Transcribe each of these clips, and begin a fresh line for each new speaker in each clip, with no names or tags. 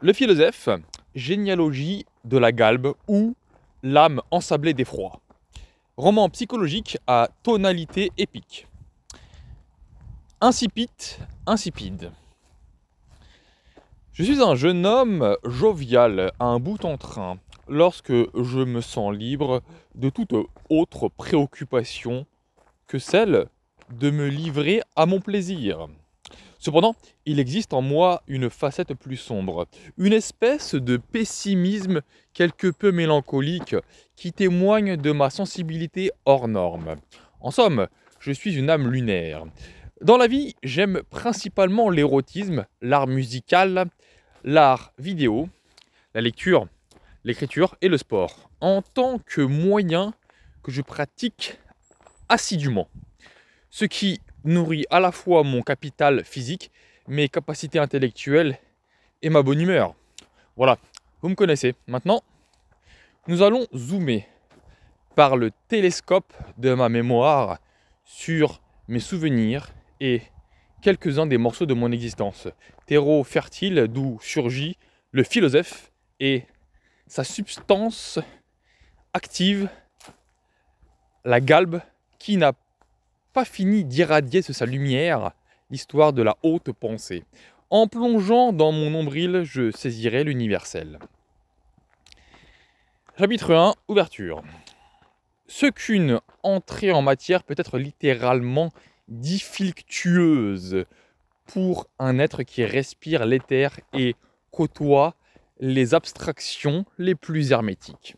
Le philosophe, généalogie de la galbe ou l'âme ensablée d'effroi. Roman psychologique à tonalité épique. Insipide, insipide. Je suis un jeune homme jovial, à un bout en train, lorsque je me sens libre de toute autre préoccupation que celle de me livrer à mon plaisir. Cependant, il existe en moi une facette plus sombre, une espèce de pessimisme quelque peu mélancolique qui témoigne de ma sensibilité hors norme. En somme, je suis une âme lunaire. Dans la vie, j'aime principalement l'érotisme, l'art musical, l'art vidéo, la lecture, l'écriture et le sport, en tant que moyen que je pratique assidûment. Ce qui nourrit à la fois mon capital physique, mes capacités intellectuelles et ma bonne humeur. Voilà, vous me connaissez. Maintenant, nous allons zoomer par le télescope de ma mémoire sur mes souvenirs et quelques-uns des morceaux de mon existence. Terreau fertile d'où surgit le philosophe et sa substance active, la galbe, qui n'a pas fini d'irradier sa lumière, l'histoire de la haute pensée. En plongeant dans mon nombril, je saisirai l'universel. Chapitre 1 Ouverture. Ce qu'une entrée en matière peut être littéralement diffictueuse pour un être qui respire l'éther et côtoie les abstractions les plus hermétiques.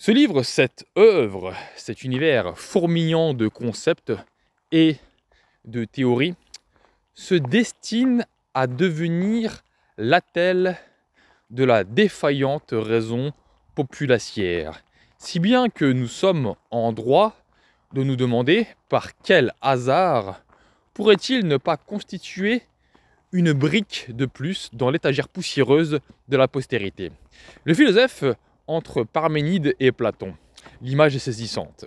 Ce livre, cette œuvre, cet univers fourmillant de concepts et de théories se destine à devenir l'attel de la défaillante raison populacière. Si bien que nous sommes en droit de nous demander par quel hasard pourrait-il ne pas constituer une brique de plus dans l'étagère poussiéreuse de la postérité. Le philosophe entre Parménide et Platon. L'image est saisissante.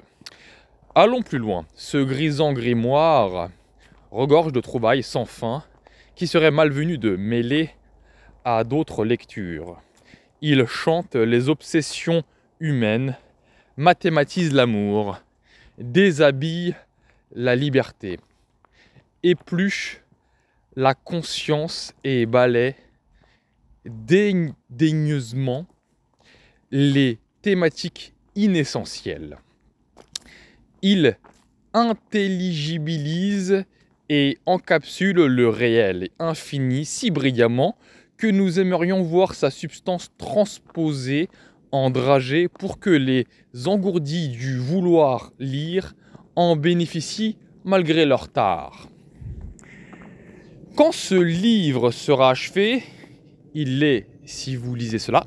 Allons plus loin. Ce grisant grimoire regorge de trouvailles sans fin qui seraient malvenu de mêler à d'autres lectures. Il chante les obsessions humaines, mathématise l'amour, déshabille la liberté, épluche la conscience et balaie dédaigneusement les thématiques inessentielles. Il intelligibilise et encapsule le réel et infini si brillamment que nous aimerions voir sa substance transposée en dragée pour que les engourdis du vouloir lire en bénéficient malgré leur tard. Quand ce livre sera achevé, il est, si vous lisez cela,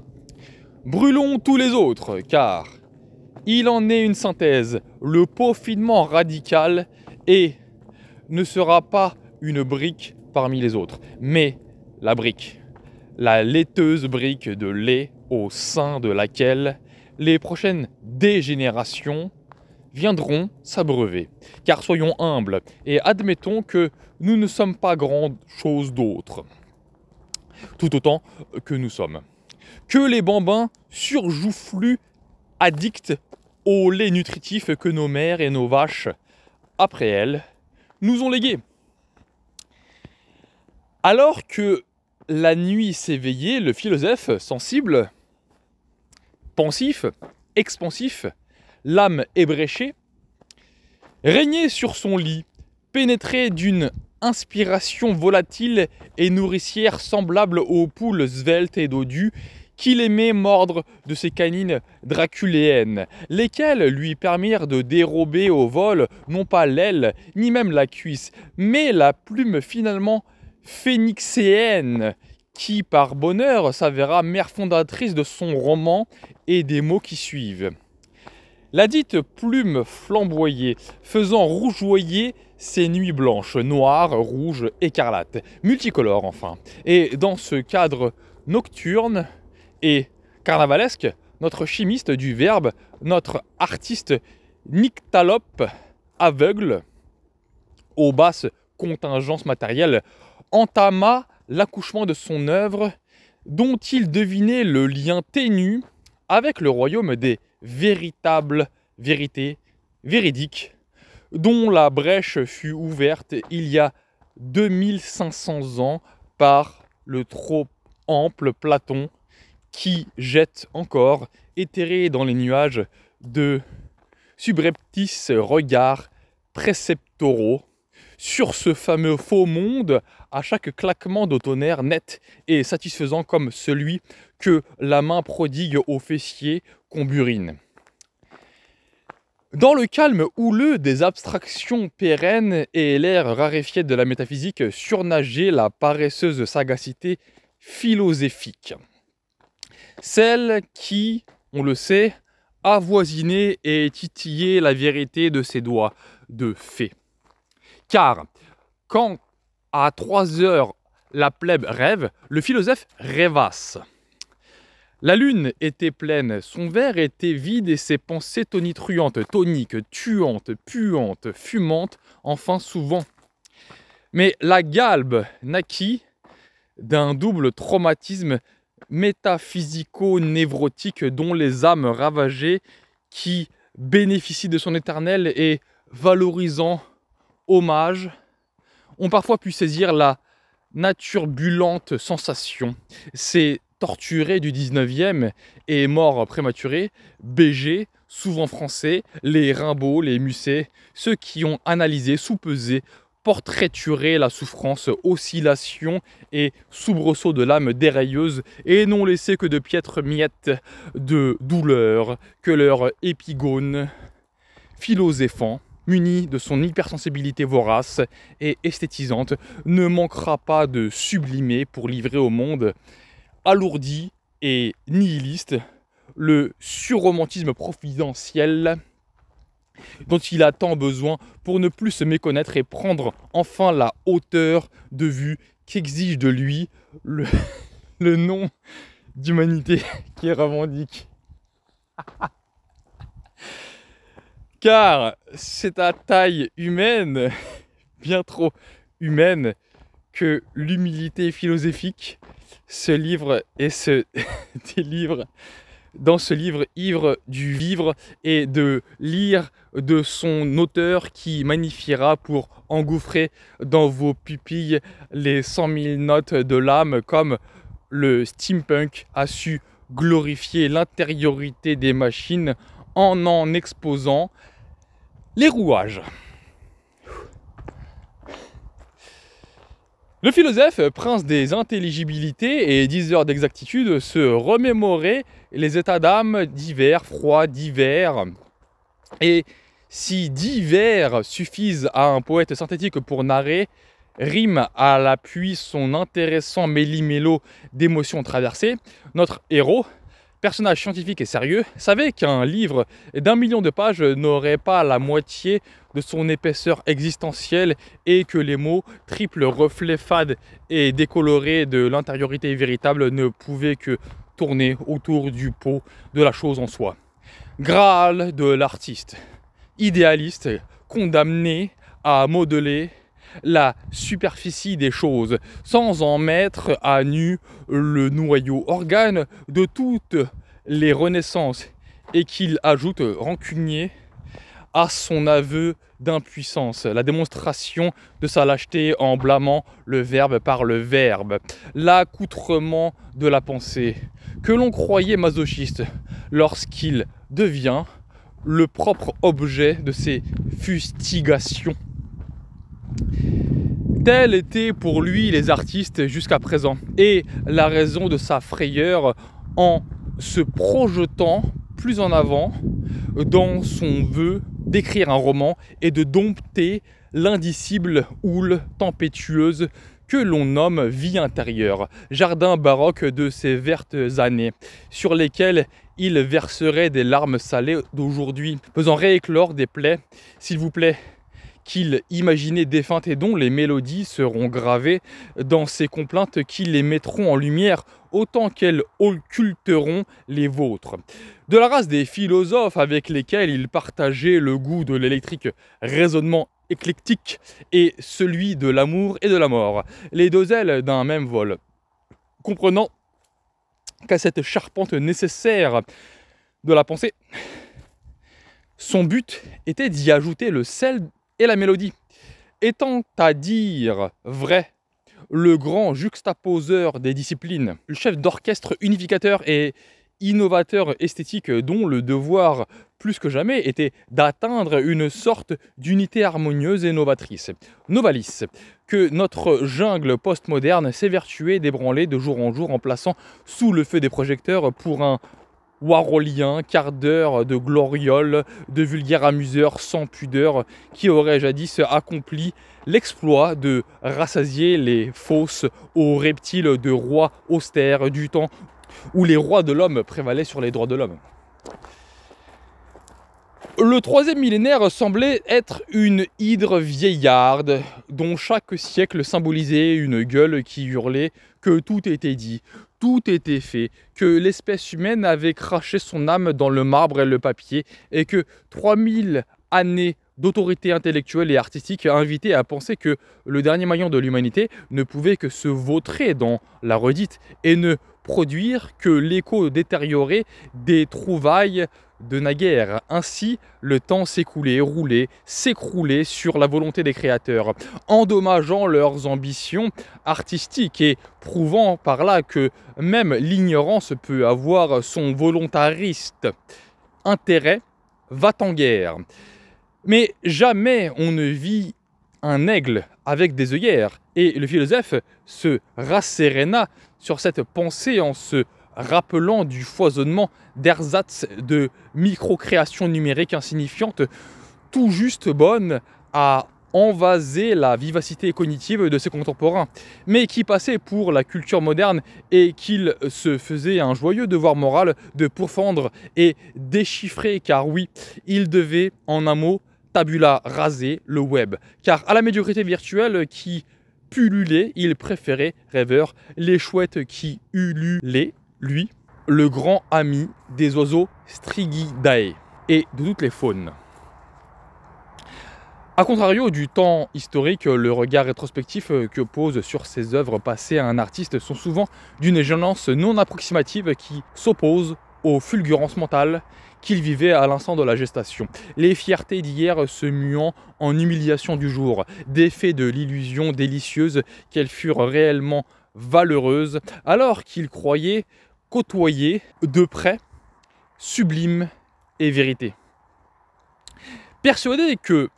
Brûlons tous les autres, car il en est une synthèse, le peaufinement radical et ne sera pas une brique parmi les autres, mais la brique, la laiteuse brique de lait au sein de laquelle les prochaines dégénérations viendront s'abreuver. Car soyons humbles et admettons que nous ne sommes pas grand chose d'autre, tout autant que nous sommes que les bambins surjoufflus, addicts au lait nutritif que nos mères et nos vaches, après elles, nous ont légué. Alors que la nuit s'éveillait, le philosophe sensible, pensif, expansif, l'âme ébréchée, régnait sur son lit, pénétré d'une inspiration volatile et nourricière semblable aux poules sveltes et dodues qu'il aimait mordre de ses canines draculéennes, lesquelles lui permirent de dérober au vol non pas l'aile, ni même la cuisse, mais la plume finalement phénixéenne, qui par bonheur s'avéra mère fondatrice de son roman et des mots qui suivent. La dite plume flamboyée, faisant rougeoyer ses nuits blanches, noires, rouges, écarlates, multicolores enfin. Et dans ce cadre nocturne, et carnavalesque, notre chimiste du verbe, notre artiste nyctalope aveugle aux basses contingences matérielles, entama l'accouchement de son œuvre dont il devinait le lien ténu avec le royaume des véritables vérités véridiques, dont la brèche fut ouverte il y a 2500 ans par le trop ample Platon qui jette encore, éthéré dans les nuages, de subreptices regards préceptoraux sur ce fameux faux monde à chaque claquement de net et satisfaisant comme celui que la main prodigue au fessier qu'on burine. Dans le calme houleux des abstractions pérennes et l'air raréfié de la métaphysique surnageait la paresseuse sagacité philosophique celle qui, on le sait, avoisinait et titillait la vérité de ses doigts de fée. Car quand à trois heures la plèbe rêve, le philosophe rêvasse. La lune était pleine, son verre était vide et ses pensées tonitruantes, toniques, tuantes, puantes, fumantes, enfin souvent. Mais la galbe naquit d'un double traumatisme métaphysico-névrotique dont les âmes ravagées qui bénéficient de son éternel et valorisant hommage ont parfois pu saisir la naturbulente sensation. Ces torturés du 19e et morts prématurés, BG, souvent français, les Rimbaud, les Musset, ceux qui ont analysé, sous-pesé, portraiturer la souffrance, oscillation et soubresaut de l'âme dérailleuse, et non laissé que de piètres miettes de douleur que leur épigone, philoséphant, muni de son hypersensibilité vorace et esthétisante, ne manquera pas de sublimer pour livrer au monde alourdi et nihiliste le surromantisme providentiel dont il a tant besoin pour ne plus se méconnaître et prendre enfin la hauteur de vue qu'exige de lui le, nom d'humanité qui est revendique. Car c'est à taille humaine, bien trop humaine, que l'humilité philosophique se livre et se délivre dans ce livre ivre du vivre et de lire de son auteur qui magnifiera pour engouffrer dans vos pupilles les 100 000 notes de l'âme comme le steampunk a su glorifier l'intériorité des machines en en exposant les rouages. Le philosophe, prince des intelligibilités et diseur d'exactitude, se remémorait les états d'âme divers, froids, divers. Et si divers suffisent à un poète synthétique pour narrer, rime à l'appui son intéressant méli-mélo d'émotions traversées, notre héros, personnage scientifique et sérieux, savait qu'un livre d'un million de pages n'aurait pas la moitié de son épaisseur existentielle et que les mots, triple reflet fade et décoloré de l'intériorité véritable, ne pouvaient que tourner autour du pot de la chose en soi. Graal de l'artiste, idéaliste, condamné à modeler la superficie des choses, sans en mettre à nu le noyau organe de toutes les renaissances, et qu'il ajoute rancunier son aveu d'impuissance, la démonstration de sa lâcheté en blâmant le verbe par le verbe, l'accoutrement de la pensée, que l'on croyait masochiste lorsqu'il devient le propre objet de ses fustigations. Tels étaient pour lui les artistes jusqu'à présent, et la raison de sa frayeur en se projetant en avant dans son vœu d'écrire un roman et de dompter l'indicible houle tempétueuse que l'on nomme vie intérieure, jardin baroque de ses vertes années, sur lesquelles il verserait des larmes salées d'aujourd'hui, faisant rééclore des plaies, s'il vous plaît, qu'il imaginait défuntes et dont les mélodies seront gravées dans ces complaintes qui les mettront en lumière autant qu'elles occulteront les vôtres. De la race des philosophes avec lesquels il partageait le goût de l'électrique raisonnement éclectique et celui de l'amour et de la mort, les deux ailes d'un même vol, comprenant qu'à cette charpente nécessaire de la pensée, son but était d'y ajouter le sel et la mélodie. Étant à dire vrai, le grand juxtaposeur des disciplines, le chef d'orchestre unificateur et innovateur esthétique dont le devoir plus que jamais était d'atteindre une sorte d'unité harmonieuse et novatrice. Novalis, que notre jungle postmoderne s'évertuait d'ébranler de jour en jour en plaçant sous le feu des projecteurs pour un warolien, quart d'heure de gloriole, de vulgaire amuseur sans pudeur qui aurait jadis accompli l'exploit de rassasier les fosses aux reptiles de rois austères du temps où les rois de l'homme prévalaient sur les droits de l'homme. Le troisième millénaire semblait être une hydre vieillarde, dont chaque siècle symbolisait une gueule qui hurlait que tout était dit, tout était fait, que l'espèce humaine avait craché son âme dans le marbre et le papier, et que 3000 années d'autorité intellectuelle et artistique invitaient invité à penser que le dernier maillon de l'humanité ne pouvait que se vautrer dans la redite et ne produire que l'écho détérioré des trouvailles de naguère. Ainsi, le temps s'écoulait, roulait, s'écroulait sur la volonté des créateurs, endommageant leurs ambitions artistiques et prouvant par là que même l'ignorance peut avoir son volontariste intérêt, va-t-en-guerre. Mais jamais on ne vit un aigle avec des œillères, et le philosophe se rasséréna sur cette pensée en se rappelant du foisonnement d'ersatz de micro-créations numériques insignifiantes, tout juste bonnes à envaser la vivacité cognitive de ses contemporains, mais qui passait pour la culture moderne et qu'il se faisait un joyeux devoir moral de pourfendre et déchiffrer, car oui, il devait, en un mot, tabula raser le web, car à la médiocrité virtuelle qui pullulait, il préférait, rêveur, les chouettes qui ululaient, lui, le grand ami des oiseaux Strigidae et de toutes les faunes. A contrario du temps historique, le regard rétrospectif que pose sur ses œuvres passées à un artiste sont souvent d'une gênance non approximative qui s'oppose aux fulgurances mentales qu'il vivait à l'instant de la gestation. Les fiertés d'hier se muant en humiliation du jour, faits de l'illusion délicieuse qu'elles furent réellement valeureuses, alors qu'il croyait côtoyer de près sublime et vérité. Persuadé que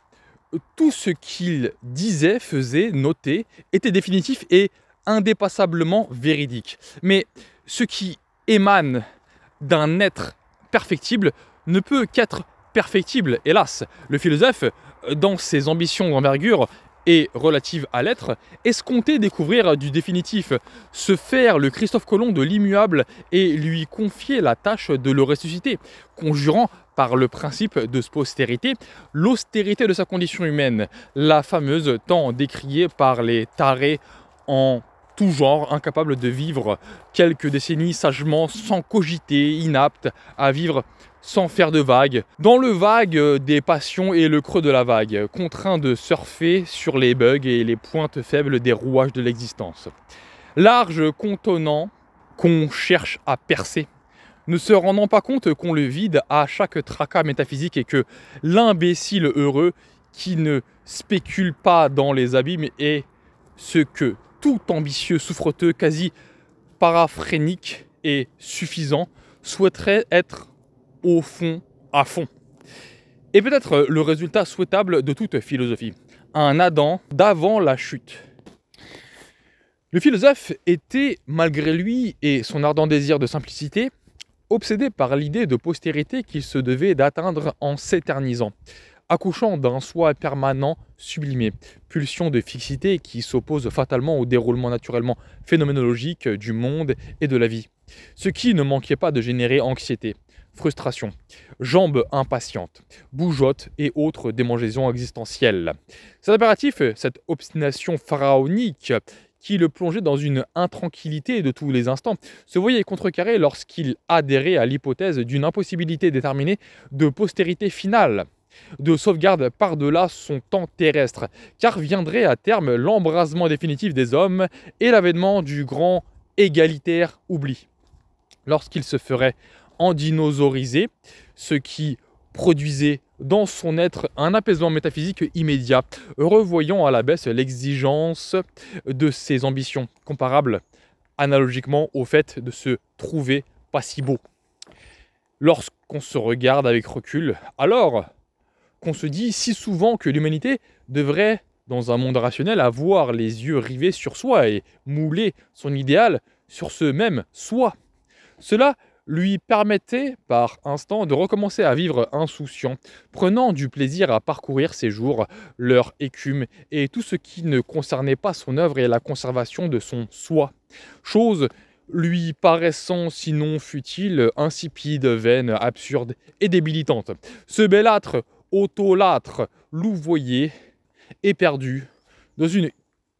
tout ce qu'il disait, faisait, notait, était définitif et indépassablement véridique. Mais ce qui émane d'un être perfectible ne peut qu'être perfectible, hélas. Le philosophe, dans ses ambitions d'envergure, et relative à l'être, escompter découvrir du définitif, se faire le Christophe Colomb de l'immuable et lui confier la tâche de le ressusciter, conjurant par le principe de postérité, l'austérité de sa condition humaine, la fameuse tant décriée par les tarés en tout genre, incapables de vivre quelques décennies sagement, sans cogiter, inaptes à vivre sans faire de vagues, dans le vague euh, des passions et le creux de la vague, contraint de surfer sur les bugs et les pointes faibles des rouages de l'existence. Large contenant qu'on cherche à percer, ne se rendant pas compte qu'on le vide à chaque tracas métaphysique et que l'imbécile heureux qui ne spécule pas dans les abîmes est ce que tout ambitieux souffreteux, quasi paraphrénique et suffisant, souhaiterait être au fond à fond. Et peut-être euh, le résultat souhaitable de toute philosophie, un Adam d'avant la chute. Le philosophe était, malgré lui et son ardent désir de simplicité, obsédé par l'idée de postérité qu'il se devait d'atteindre en s'éternisant, accouchant d'un soi permanent sublimé, pulsion de fixité qui s'oppose fatalement au déroulement naturellement phénoménologique du monde et de la vie, ce qui ne manquait pas de générer anxiété frustration, jambes impatientes, bougeottes et autres démangeaisons existentielles. Cet impératif, cette obstination pharaonique qui le plongeait dans une intranquillité de tous les instants, se voyait contrecarré lorsqu'il adhérait à l'hypothèse d'une impossibilité déterminée de postérité finale de sauvegarde par-delà son temps terrestre, car viendrait à terme l'embrasement définitif des hommes et l'avènement du grand égalitaire oubli. Lorsqu'il se ferait Dinosaurisé, ce qui produisait dans son être un apaisement métaphysique immédiat, revoyant à la baisse l'exigence de ses ambitions, comparable analogiquement au fait de se trouver pas si beau. Lorsqu'on se regarde avec recul, alors qu'on se dit si souvent que l'humanité devrait, dans un monde rationnel, avoir les yeux rivés sur soi et mouler son idéal sur ce même soi. Cela lui permettait par instant de recommencer à vivre insouciant, prenant du plaisir à parcourir ses jours, leur écume et tout ce qui ne concernait pas son œuvre et la conservation de son soi. Chose lui paraissant sinon futile, insipide, vaine, absurde et débilitante. Ce belâtre, autolâtre, louvoyé, éperdu, dans une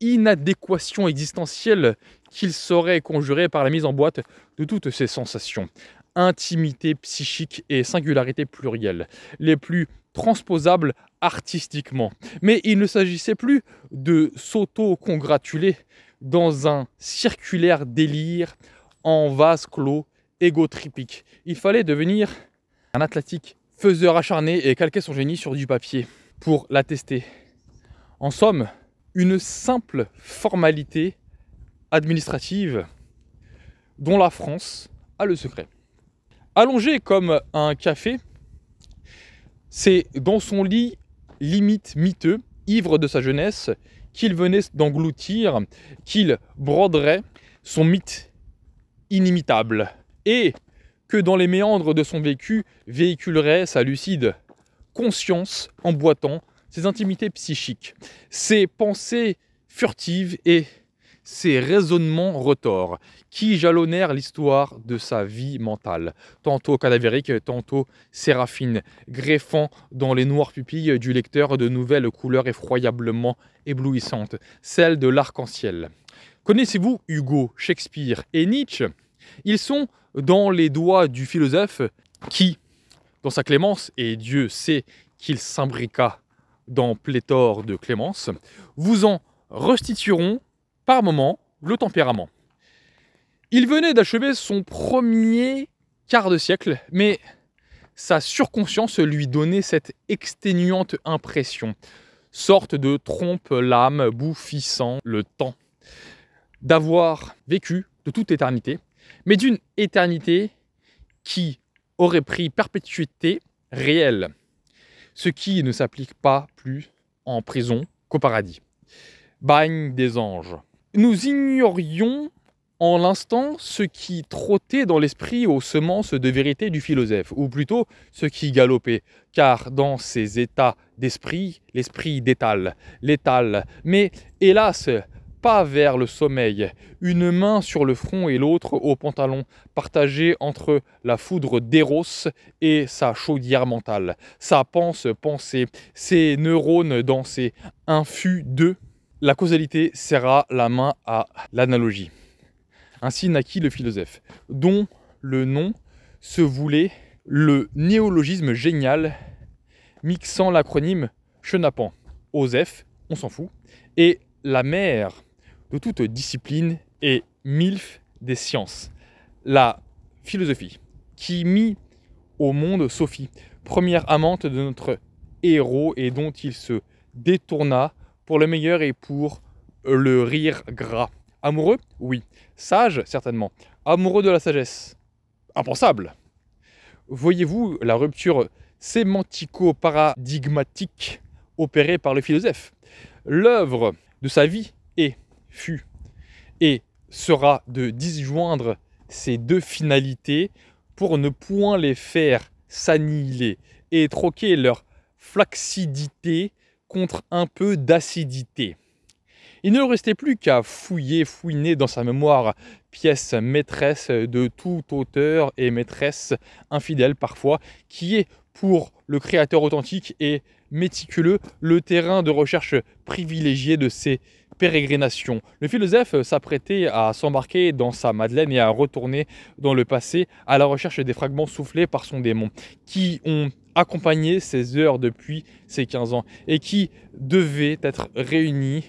inadéquation existentielle qu'il saurait conjuré par la mise en boîte de toutes ces sensations, intimité psychique et singularité plurielle, les plus transposables artistiquement. Mais il ne s'agissait plus de s'auto-congratuler dans un circulaire délire en vase clos égotripique. Il fallait devenir un athlétique faiseur acharné et calquer son génie sur du papier pour l'attester. En somme, une simple formalité administrative dont la France a le secret. Allongé comme un café, c'est dans son lit limite miteux, ivre de sa jeunesse, qu'il venait d'engloutir, qu'il broderait son mythe inimitable, et que dans les méandres de son vécu véhiculerait sa lucide conscience emboîtant ses intimités psychiques, ses pensées furtives et ces raisonnements retors qui jalonnèrent l'histoire de sa vie mentale, tantôt cadavérique, tantôt séraphine, greffant dans les noires pupilles du lecteur de nouvelles couleurs effroyablement éblouissantes, celles de l'arc-en-ciel. Connaissez-vous Hugo, Shakespeare et Nietzsche Ils sont dans les doigts du philosophe qui, dans sa clémence, et Dieu sait qu'il s'imbriqua dans pléthore de clémence, vous en restitueront par moment le tempérament. Il venait d'achever son premier quart de siècle, mais sa surconscience lui donnait cette exténuante impression, sorte de trompe-l'âme bouffissant le temps, d'avoir vécu de toute éternité, mais d'une éternité qui aurait pris perpétuité réelle, ce qui ne s'applique pas plus en prison qu'au paradis. Bagne des anges. Nous ignorions en l'instant ce qui trottait dans l'esprit aux semences de vérité du philosophe, ou plutôt ce qui galopait, car dans ces états d'esprit, l'esprit détale, l'étale, mais hélas, pas vers le sommeil, une main sur le front et l'autre au pantalon, partagé entre la foudre d'Eros et sa chaudière mentale, sa pense-pensée, ses neurones dans ses infus de... La causalité serra la main à l'analogie. Ainsi naquit le philosophe, dont le nom se voulait le néologisme génial, mixant l'acronyme chenapan, OSEF, on s'en fout, et la mère de toute discipline et MILF des sciences, la philosophie, qui mit au monde Sophie, première amante de notre héros et dont il se détourna pour le meilleur et pour le rire gras. Amoureux Oui. Sage Certainement. Amoureux de la sagesse Impensable. Voyez-vous la rupture sémantico-paradigmatique opérée par le philosophe L'œuvre de sa vie est, fut, et sera de disjoindre ces deux finalités pour ne point les faire s'annihiler et troquer leur flaccidité » contre un peu d'acidité. Il ne restait plus qu'à fouiller, fouiner dans sa mémoire, pièce maîtresse de tout auteur et maîtresse infidèle parfois, qui est pour le créateur authentique et méticuleux le terrain de recherche privilégié de ses pérégrinations. Le philosophe s'apprêtait à s'embarquer dans sa Madeleine et à retourner dans le passé à la recherche des fragments soufflés par son démon, qui ont accompagné ces heures depuis ces 15 ans et qui devaient être réunies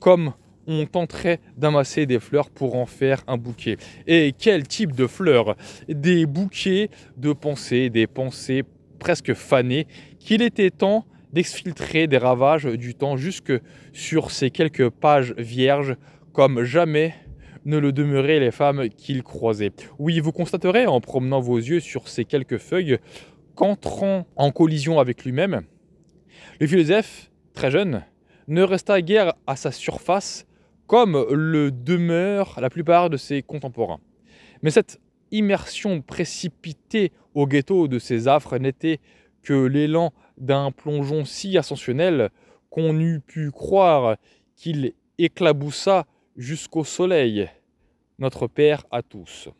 comme on tenterait d'amasser des fleurs pour en faire un bouquet. Et quel type de fleurs Des bouquets de pensées, des pensées presque fanées, qu'il était temps d'exfiltrer des ravages du temps jusque sur ces quelques pages vierges, comme jamais ne le demeuraient les femmes qu'il croisait. Oui, vous constaterez en promenant vos yeux sur ces quelques feuilles qu'entrant en collision avec lui-même, le philosophe, très jeune, ne resta guère à sa surface comme le demeure la plupart de ses contemporains. Mais cette immersion précipitée au ghetto de ses affres n'était que l'élan d'un plongeon si ascensionnel qu'on eût pu croire qu'il éclaboussa jusqu'au soleil notre Père à tous.